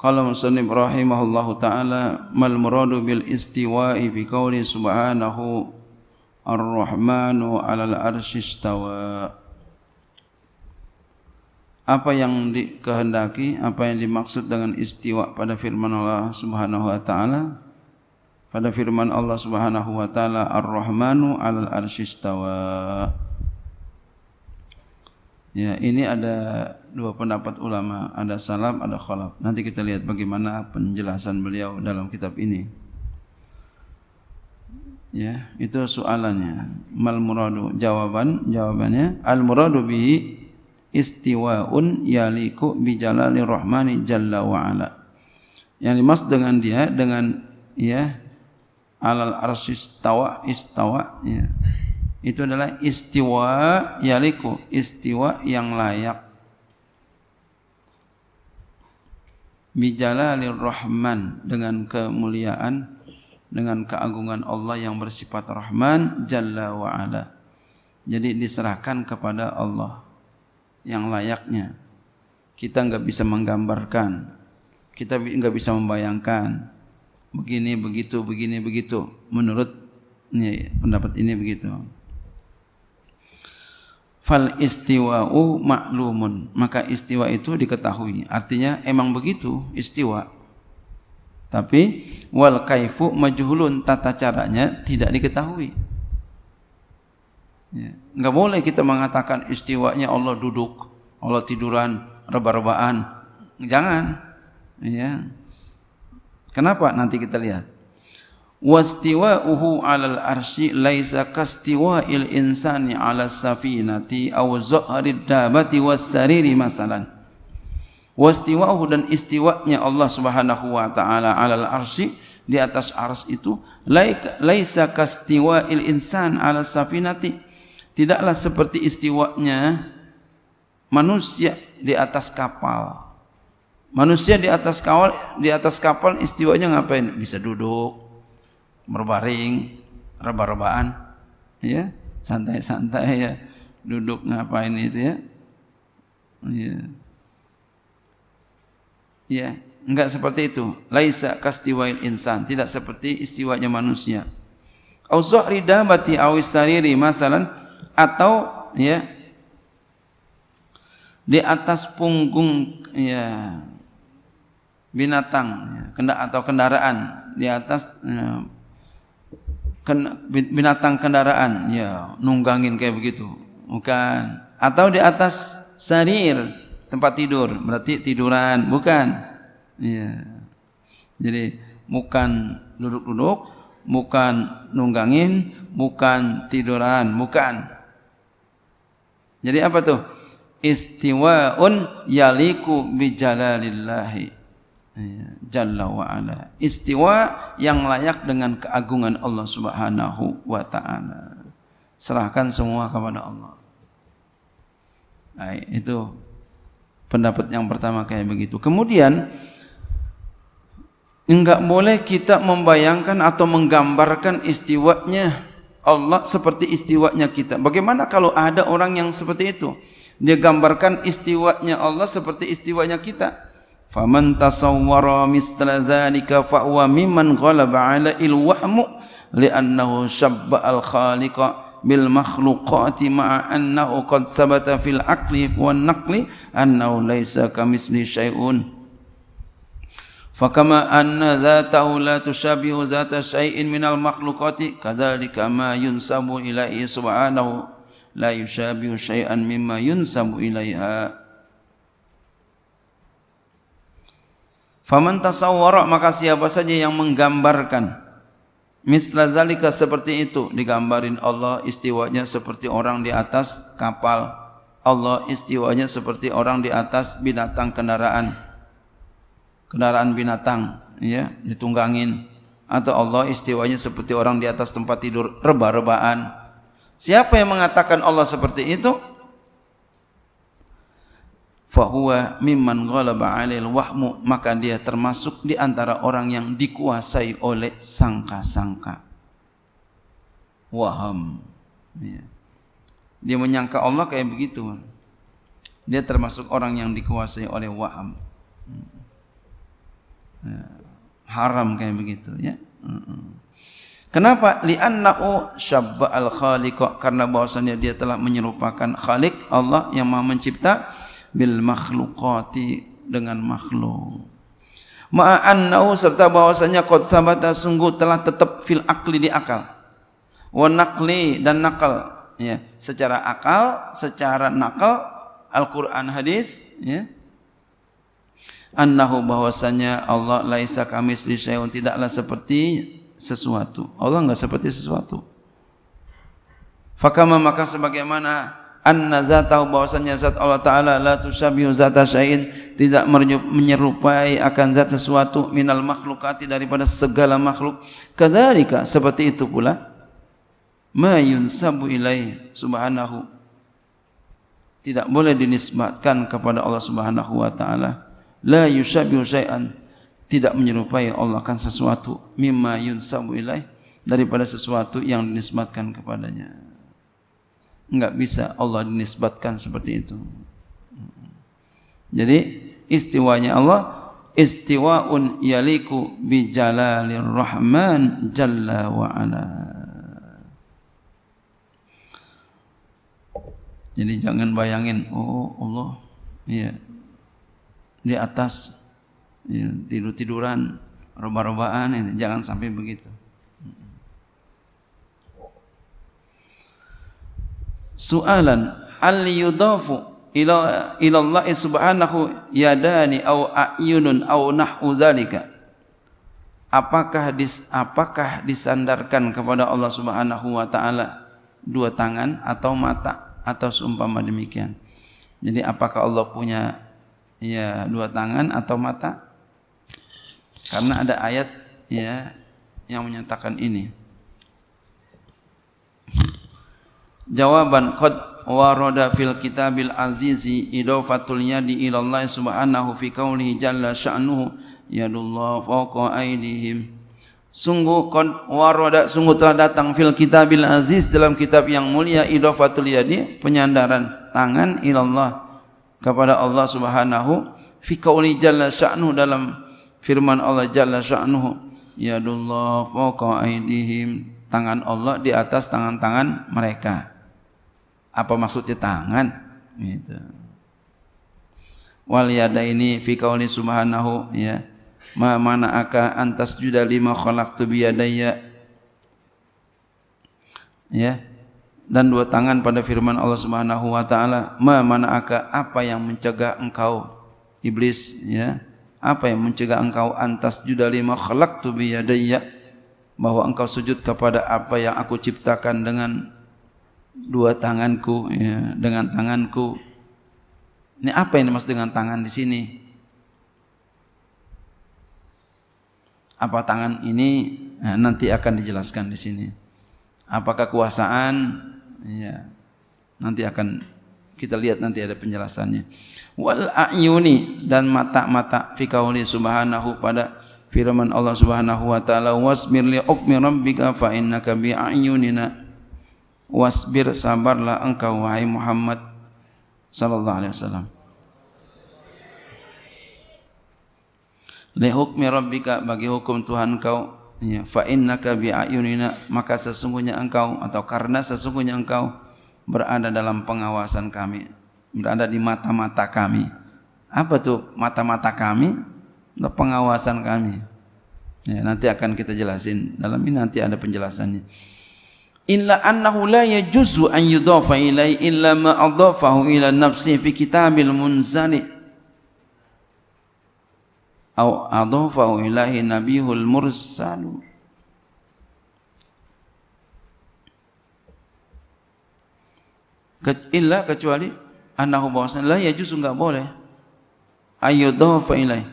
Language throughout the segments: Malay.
Qala Musannif rahimahullahu taala mal bil istiwa'i fi kauli subhanahu al rahmanu 'alal arsy stawa. Apa yang dikehendaki, apa yang dimaksud dengan istiwa pada firman Allah Subhanahu wa taala? Pada firman Allah Subhanahu wa taala al rahmanu 'alal arsy stawa. Ya, ini ada dua pendapat ulama, ada salam, ada khalaf. Nanti kita lihat bagaimana penjelasan beliau dalam kitab ini. Ya, itu soalannya. Mal muradu jawaban, jawabannya al muradu bi istiwaun yaliku bi jalali rahmani jalla wa ala. Yang dimaksud dengan dia dengan ya alal arsy istawa istawa ya itu adalah istiwa yaliku istiwa yang layak bijalalir rahman dengan kemuliaan dengan keagungan Allah yang bersifat rahman jalla wa ala jadi diserahkan kepada Allah yang layaknya kita enggak bisa menggambarkan kita enggak bisa membayangkan begini begitu begini begitu menurut ini, pendapat ini begitu fal istiwa'u ma'lumun maka istiwa itu diketahui artinya emang begitu istiwa tapi wal kaifu majhulun tata caranya tidak diketahui ya enggak boleh kita mengatakan istiwanya Allah duduk Allah tiduran rebah-rebahan jangan ya kenapa nanti kita lihat واستواءه على العرش ليس كاستواء الانسان safinati السفينه او زهر الدابه والسرير مثلا واستواءه dan istiwanya Allah Subhanahu wa taala على العرش di atas ars itu laisa kastiwa il insan ala safinati tidaklah seperti istiwanya manusia di atas kapal manusia di atas kapal di atas kapal istiwanya ngapain bisa duduk berbaring, rebah-rebahan, ya, santai-santai ya, duduk ngapain itu ya. Ya. Ya, enggak seperti itu. Laisa kastiwail insan, tidak seperti istiwanya manusia. Au zahri dabati au istariri masalan atau ya di atas punggung ya binatang ya, kendak atau kendaraan di atas ya, Kan, binatang kendaraan ya nunggangin kayak begitu bukan atau di atas sarir tempat tidur berarti tiduran bukan ya jadi bukan duduk-duduk bukan nunggangin bukan tiduran bukan jadi apa tuh istiwaun yaliku bijalalillahi Eh, Jalla wa ala istiwa yang layak dengan keagungan Allah Subhanahu wa taala. Serahkan semua kepada Allah. Nah, itu pendapat yang pertama kayak begitu. Kemudian enggak boleh kita membayangkan atau menggambarkan istiwanya Allah seperti istiwanya kita. Bagaimana kalau ada orang yang seperti itu? Dia gambarkan istiwanya Allah seperti istiwanya kita. فمن تصور مثل ذلك فهو ممن غلب على الوهم لأنه شبه الخالق بالمخلوقات مع أنه قد ثبت في العقل والنقل أنه ليس كمثل شيء فكما أن ذاته لا تشابه ذات شيء من المخلوقات كذلك ما ينسب إليه سبحانه لا يشابه شيئا مما ينسب إليها Faman tasawwara maka siapa saja yang menggambarkan misla zalika seperti itu digambarin Allah istiwanya seperti orang di atas kapal Allah istiwanya seperti orang di atas binatang kendaraan kendaraan binatang ya ditunggangin atau Allah istiwanya seperti orang di atas tempat tidur reba-rebaan siapa yang mengatakan Allah seperti itu fahuwa mimman ghalaba 'alil wahmu maka dia termasuk di antara orang yang dikuasai oleh sangka-sangka waham ya. dia menyangka Allah kayak begitu dia termasuk orang yang dikuasai oleh waham ya. haram kayak begitu ya Kenapa? Li'annahu syabba al-khaliqa. Karena bahwasannya dia telah menyerupakan khaliq Allah yang maha mencipta bil makhluqati dengan makhluk. Ma'annahu serta bahwasanya qad sabata sungguh telah tetap fil akli di akal. Wa naqli dan nakal ya, secara akal, secara nakal Al-Qur'an hadis ya. Annahu bahwasanya Allah laisa kamis li syai'un tidaklah seperti sesuatu. Allah enggak seperti sesuatu. Fakama maka sebagaimana anna zatahu bahwasanya zat Allah taala la tusabihu zata syai'in tidak menyerupai akan zat sesuatu minal makhlukati daripada segala makhluk kadzalika seperti itu pula mayun sabu ilai subhanahu tidak boleh dinisbatkan kepada Allah subhanahu wa taala la yusabihu syai'an tidak menyerupai Allah akan sesuatu mimma yunsabu ilai daripada sesuatu yang dinisbatkan kepadanya enggak bisa Allah dinisbatkan seperti itu. Jadi istiwanya Allah istiwaun yaliku bi jalalir rahman jalla wa ala. Jadi jangan bayangin oh Allah iya di atas ya, tidur-tiduran, roba-robaan, jangan sampai begitu. Soalan: al yudafu ila ila Allah subhanahu yadani au ayunun au nahu zalika apakah dis, apakah disandarkan kepada Allah subhanahu wa taala dua tangan atau mata atau seumpama demikian jadi apakah Allah punya ya dua tangan atau mata karena ada ayat ya yang menyatakan ini Jawaban qad warada fil kitabil azizi idafatul yadi ila Allah subhanahu fi qaulihi jalla sya'nuhu yadullah fawqa aydihim. Sungguh qad warada sungguh telah datang fil kitabil aziz dalam kitab yang mulia idafatul yadi penyandaran tangan ila Allah kepada Allah subhanahu fi qaulihi jalla sya'nuhu dalam firman Allah jalla sya'nuhu yadullah fawqa aydihim tangan Allah di atas tangan-tangan mereka apa maksudnya tangan gitu wal yada ini fi qauli subhanahu ya ma mana aka antas juda lima khalaqtu bi yadaya ya dan dua tangan pada firman Allah Subhanahu wa taala ma mana aka apa yang mencegah engkau iblis ya apa yang mencegah engkau antas juda lima khalaqtu bi yadaya bahwa engkau sujud kepada apa yang aku ciptakan dengan dua tanganku ya, dengan tanganku. Ini apa yang dimaksud dengan tangan di sini? Apa tangan ini nah, ya, nanti akan dijelaskan di sini? Apa kekuasaan? Ya, nanti akan kita lihat nanti ada penjelasannya. Wal ayuni dan mata-mata fi subhanahu pada firman Allah subhanahu wa taala wasmir li ukmi rabbika fa innaka bi ayunina wasbir sabarlah engkau wahai Muhammad sallallahu alaihi wasallam li hukmi rabbika bagi hukum Tuhan kau ya fa innaka bi ayunina maka sesungguhnya engkau atau karena sesungguhnya engkau berada dalam pengawasan kami berada di mata-mata kami apa tuh mata-mata kami atau pengawasan kami ya, nanti akan kita jelasin dalam ini nanti ada penjelasannya illa annahu la yajuzu an yudhafa ilai illa ma adhafahu ila nafsi fi kitabil munzani aw adhafahu ilai nabihul mursal Ke, illa kecuali annahu bahwasanya la yajuzu enggak boleh ayudhafa ilai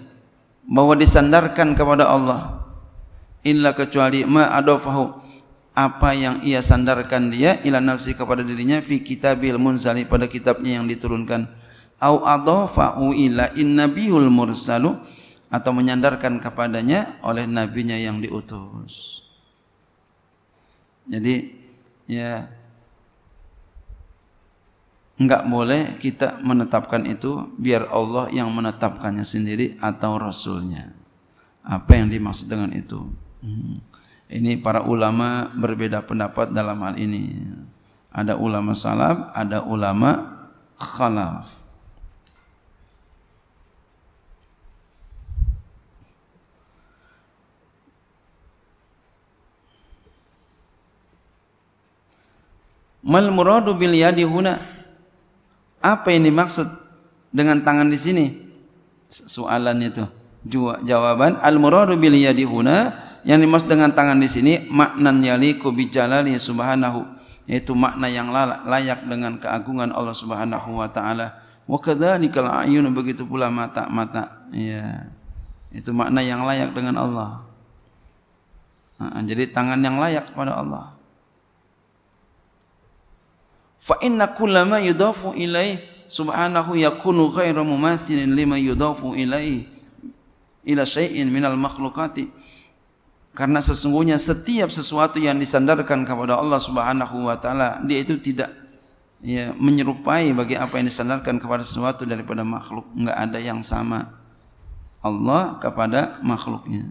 bahwa disandarkan kepada Allah illa kecuali ma adhafahu apa yang ia sandarkan dia ila nafsi kepada dirinya fi kitabil munzali pada kitabnya yang diturunkan au adafa'u ila in nabiyul mursalu atau menyandarkan kepadanya oleh nabinya yang diutus. Jadi ya enggak boleh kita menetapkan itu biar Allah yang menetapkannya sendiri atau rasulnya. Apa yang dimaksud dengan itu? Hmm. Ini para ulama berbeda pendapat dalam hal ini. Ada ulama salaf, ada ulama khalaf. Mal muradu bil yadi huna? Apa ini maksud dengan tangan di sini? Soalannya itu. Jawaban al muradu bil yadi huna? yang dimaksud dengan tangan di sini maknan yaliku bijalali subhanahu yaitu makna yang layak dengan keagungan Allah Subhanahu wa taala wa kadzalikal ayun begitu pula mata-mata ya itu makna yang layak dengan Allah nah, jadi tangan yang layak kepada Allah fa inna kullama yudafu ilaih subhanahu yakunu ghairu mumasilin lima yudafu ilaih ila syai'in minal makhluqati karena sesungguhnya setiap sesuatu yang disandarkan kepada Allah Subhanahu wa taala dia itu tidak ya, menyerupai bagi apa yang disandarkan kepada sesuatu daripada makhluk enggak ada yang sama Allah kepada makhluknya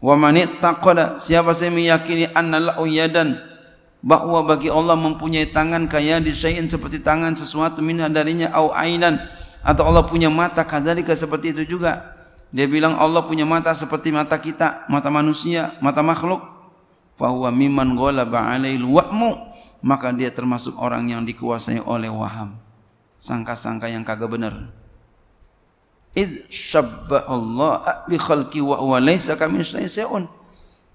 wa man taqala siapa saya meyakini anna la yadan bahwa bagi Allah mempunyai tangan kaya di syai'in seperti tangan sesuatu min darinya au ainan atau Allah punya mata kadzalika seperti itu juga dia bilang Allah punya mata seperti mata kita, mata manusia, mata makhluk. Fahuwa miman gola ba'alail wa'mu. Maka dia termasuk orang yang dikuasai oleh waham. Sangka-sangka yang kagak benar. Id syabba Allah bi khalqi wa huwa laysa ka min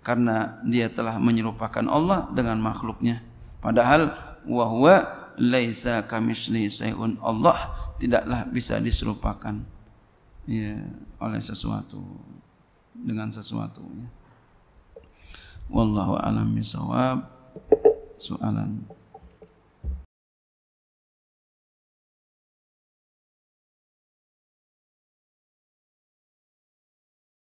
Karena dia telah menyerupakan Allah dengan makhluknya. Padahal wa huwa laysa ka min Allah tidaklah bisa diserupakan ya, oleh sesuatu dengan sesuatu ya. Wallahu alam bisawab soalan.